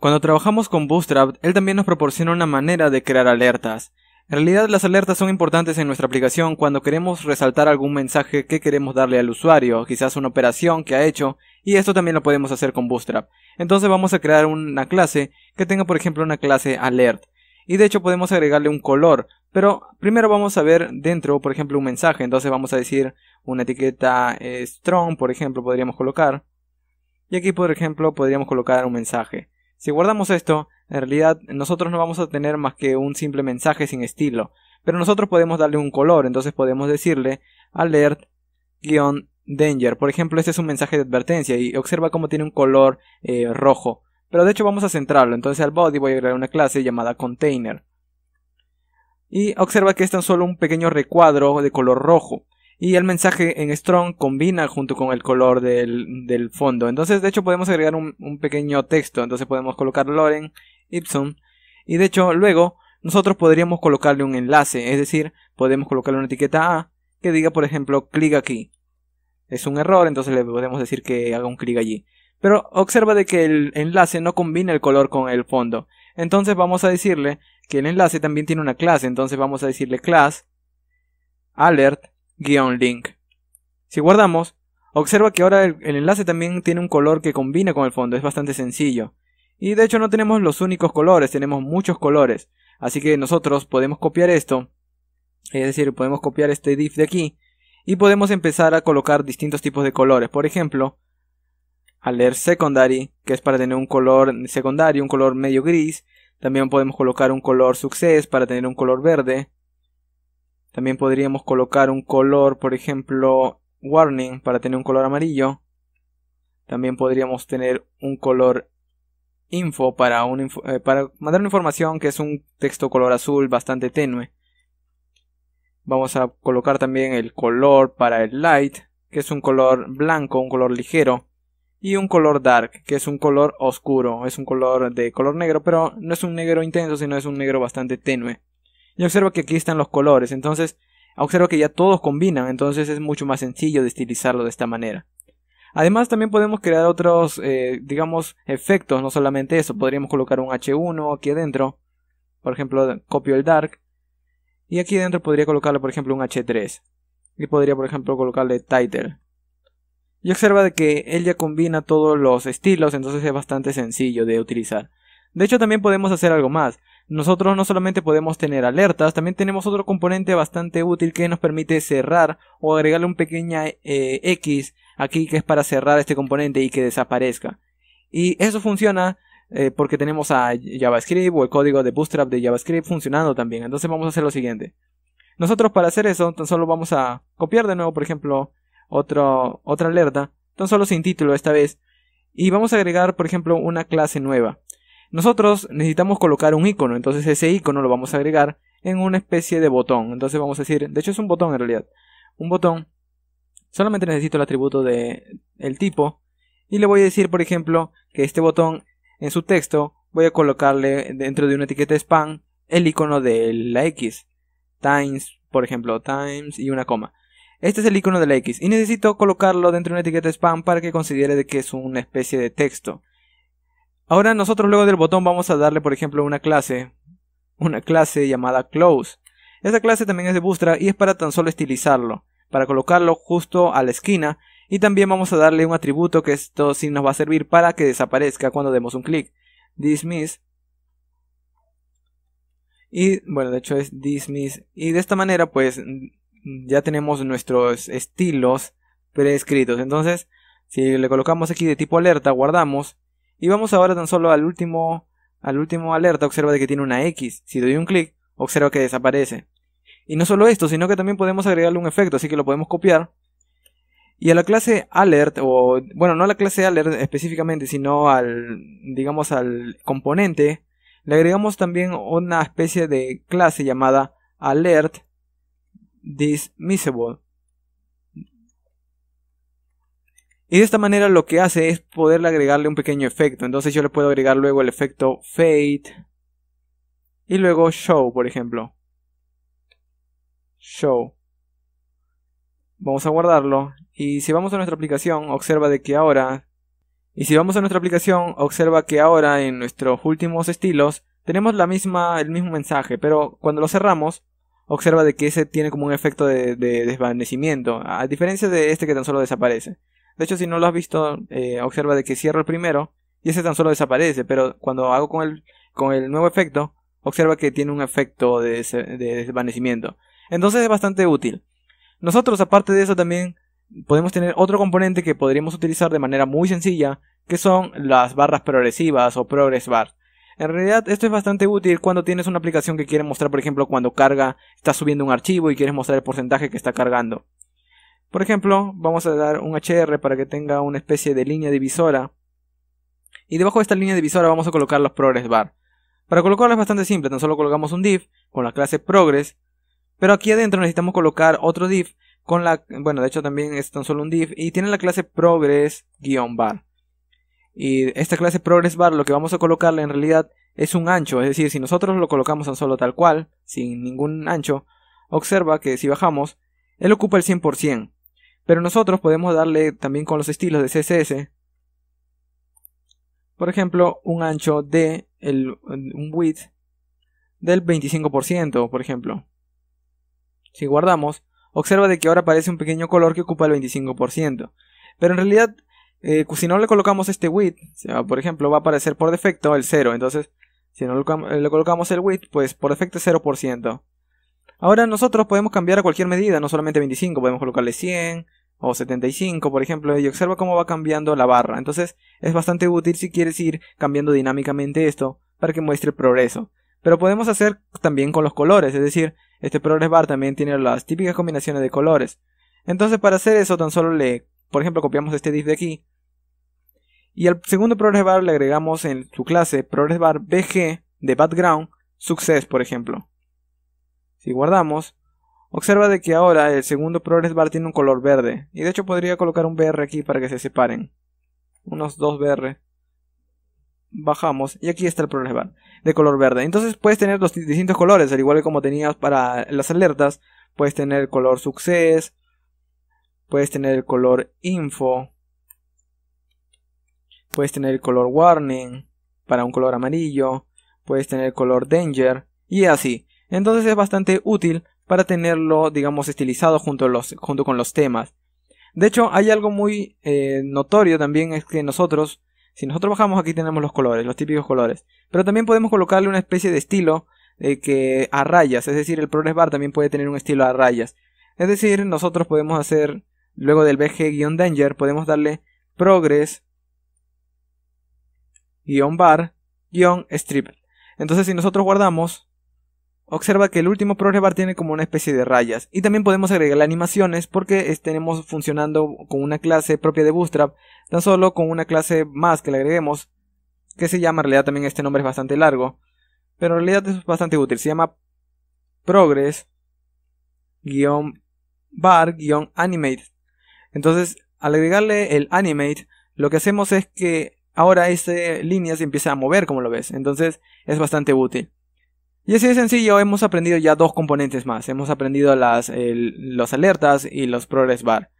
Cuando trabajamos con Bootstrap, él también nos proporciona una manera de crear alertas. En realidad las alertas son importantes en nuestra aplicación cuando queremos resaltar algún mensaje que queremos darle al usuario, quizás una operación que ha hecho, y esto también lo podemos hacer con Bootstrap. Entonces vamos a crear una clase que tenga por ejemplo una clase alert, y de hecho podemos agregarle un color, pero primero vamos a ver dentro por ejemplo un mensaje, entonces vamos a decir una etiqueta eh, strong por ejemplo podríamos colocar, y aquí por ejemplo podríamos colocar un mensaje. Si guardamos esto, en realidad nosotros no vamos a tener más que un simple mensaje sin estilo, pero nosotros podemos darle un color, entonces podemos decirle alert-danger. Por ejemplo, este es un mensaje de advertencia y observa cómo tiene un color eh, rojo. Pero de hecho vamos a centrarlo, entonces al body voy a agregar una clase llamada container. Y observa que es tan solo un pequeño recuadro de color rojo. Y el mensaje en Strong combina junto con el color del, del fondo. Entonces, de hecho, podemos agregar un, pequeño texto. Entonces podemos colocar Loren, Ipsum. Y de hecho, luego nosotros podríamos colocarle un enlace. Es decir, podemos colocarle una etiqueta A que diga, por ejemplo, clic aquí. Es un error, entonces le podemos decir que haga un clic allí. Pero observa de que el enlace no combina el color con el fondo. Entonces vamos a decirle que el enlace también tiene una clase. Entonces vamos a decirle class alert link. Si guardamos, observa que ahora el, enlace también tiene un color que combina con el fondo, es bastante sencillo. Y de hecho no tenemos los únicos colores, tenemos muchos colores. Así que nosotros podemos copiar esto, es decir, podemos copiar este div de aquí y podemos empezar a colocar distintos tipos de colores. Por ejemplo, al leer secondary, que es para tener un color secundario, un color medio gris, también podemos colocar un color success para tener un color verde, también podríamos colocar un color, por ejemplo, warning para tener un color amarillo. También podríamos tener un color info para, un eh, para mandar una información que es un texto color azul bastante tenue. Vamos a colocar también el color para el light, que es un color blanco, un color ligero. Y un color dark, que es un color oscuro, es un color de color negro, pero no es un negro intenso, sino es un negro bastante tenue. Y observa que aquí están los colores, entonces observa que ya todos combinan, entonces es mucho más sencillo de estilizarlo de esta manera. Además también podemos crear otros, eh, digamos, efectos, no solamente eso, podríamos colocar un H1 aquí adentro, por ejemplo, copio el dark, y aquí adentro podría colocarle, por ejemplo, un H3, y podría, por ejemplo, colocarle title. Y observa de que él ya combina todos los estilos, entonces es bastante sencillo de utilizar. De hecho, también podemos hacer algo más. Nosotros no solamente podemos tener alertas, también tenemos otro componente bastante útil que nos permite cerrar o agregarle un pequeño eh, X aquí que es para cerrar este componente y que desaparezca. Y eso funciona eh, porque tenemos a JavaScript o el código de Bootstrap de JavaScript funcionando también. Entonces vamos a hacer lo siguiente. Nosotros para hacer eso tan solo vamos a copiar de nuevo, por ejemplo, otra alerta, tan solo sin título esta vez. Y vamos a agregar, por ejemplo, una clase nueva. Nosotros necesitamos colocar un icono, entonces ese icono lo vamos a agregar en una especie de botón. Entonces vamos a decir, de hecho es un botón en realidad, un botón. Solamente necesito el atributo de el tipo y le voy a decir, por ejemplo, que este botón en su texto voy a colocarle dentro de una etiqueta spam el icono de la X, times, por ejemplo, times y una coma. Este es el icono de la X y necesito colocarlo dentro de una etiqueta spam para que considere que es una especie de texto. Ahora nosotros luego del botón vamos a darle, por ejemplo, una clase, una clase llamada close. Esa clase también es de Bootstrap y es para tan solo estilizarlo, para colocarlo justo a la esquina y también vamos a darle un atributo que esto sí nos va a servir para que desaparezca cuando demos un clic. Dismiss. Y bueno, de hecho es dismiss. Y de esta manera pues ya tenemos nuestros estilos prescritos. Entonces, si le colocamos aquí de tipo alerta, guardamos y vamos ahora tan solo al último, al último alerta, observa de que tiene una X. Si doy un clic, observa que desaparece. Y no solo esto, sino que también podemos agregarle un efecto, así que lo podemos copiar. Y a la clase alert, o bueno, no a la clase alert específicamente, sino al, digamos, al componente, le agregamos también una especie de clase llamada alert dismissible. Y de esta manera lo que hace es poderle agregarle un pequeño efecto. Entonces yo le puedo agregar luego el efecto fade. Y luego show, por ejemplo. Show. Vamos a guardarlo. Y si vamos a nuestra aplicación, observa de que ahora... Y si vamos a nuestra aplicación, observa que ahora en nuestros últimos estilos tenemos la misma, el mismo mensaje. Pero cuando lo cerramos, observa de que ese tiene como un efecto de desvanecimiento. A diferencia de este que tan solo desaparece. De hecho, si no lo has visto, eh, observa de que cierro el primero y ese tan solo desaparece, pero cuando hago con el, con el nuevo efecto, observa que tiene un efecto de, desvanecimiento. Entonces es bastante útil. Nosotros, aparte de eso, también podemos tener otro componente que podríamos utilizar de manera muy sencilla, que son las barras progresivas o progress bar. En realidad esto es bastante útil cuando tienes una aplicación que quiere mostrar, por ejemplo, cuando carga, está subiendo un archivo y quieres mostrar el porcentaje que está cargando. Por ejemplo, vamos a dar un HR para que tenga una especie de línea divisora. Y debajo de esta línea divisora vamos a colocar los progress bar. Para colocarlo es bastante simple, tan solo colocamos un div con la clase progress. Pero aquí adentro necesitamos colocar otro div con la... Bueno, de hecho también es tan solo un div y tiene la clase progress-bar. Y esta clase progress bar lo que vamos a colocarle en realidad es un ancho. Es decir, si nosotros lo colocamos tan solo tal cual, sin ningún ancho, observa que si bajamos, él ocupa el 100%. Pero nosotros podemos darle también con los estilos de CSS. Por ejemplo, un ancho de un width del 25%, por ejemplo. Si guardamos, observa de que ahora aparece un pequeño color que ocupa el 25%. Pero en realidad, eh, si no le colocamos este width, por ejemplo, va a aparecer por defecto el 0. Entonces, si no eh, le colocamos el width, pues por defecto es 0%. Ahora nosotros podemos cambiar a cualquier medida, no solamente 25, podemos colocarle 100 o 75, por ejemplo, y observa cómo va cambiando la barra. Entonces es bastante útil si quieres ir cambiando dinámicamente esto para que muestre el progreso. Pero podemos hacer también con los colores, es decir, este progress bar también tiene las típicas combinaciones de colores. Entonces para hacer eso tan solo le, por ejemplo, copiamos este div de aquí. Y al segundo progress bar le agregamos en su clase progress bar bg de background success, por ejemplo. Si guardamos, observa de que ahora el segundo progress bar tiene un color verde. Y de hecho podría colocar un BR aquí para que se separen. Unos dos BR. Bajamos y aquí está el progress bar de color verde. Entonces puedes tener los distintos colores, al igual que como tenías para las alertas. Puedes tener el color success. Puedes tener el color info. Puedes tener el color warning para un color amarillo. Puedes tener el color danger. Y así. Entonces es bastante útil para tenerlo, digamos, estilizado junto, con los temas. De hecho, hay algo muy eh, notorio también, es que nosotros, si nosotros bajamos aquí tenemos los colores, los típicos colores. Pero también podemos colocarle una especie de estilo eh, que a rayas, es decir, el progress bar también puede tener un estilo a rayas. Es decir, nosotros podemos hacer, luego del bg-danger, podemos darle progress bar strip. Entonces si nosotros guardamos Observa que el último progress bar tiene como una especie de rayas. Y también podemos agregar animaciones porque eh, tenemos funcionando con una clase propia de Bootstrap. Tan solo con una clase más que le agreguemos. Que se llama, en realidad también este nombre es bastante largo. Pero en realidad es bastante útil. Se llama progress-bar-animate. Entonces, al agregarle el animate, lo que hacemos es que ahora esta línea se empieza a mover como lo ves. Entonces, es bastante útil. Y así de sencillo, hemos aprendido ya dos componentes más. Hemos aprendido las, los alertas y los progress bar.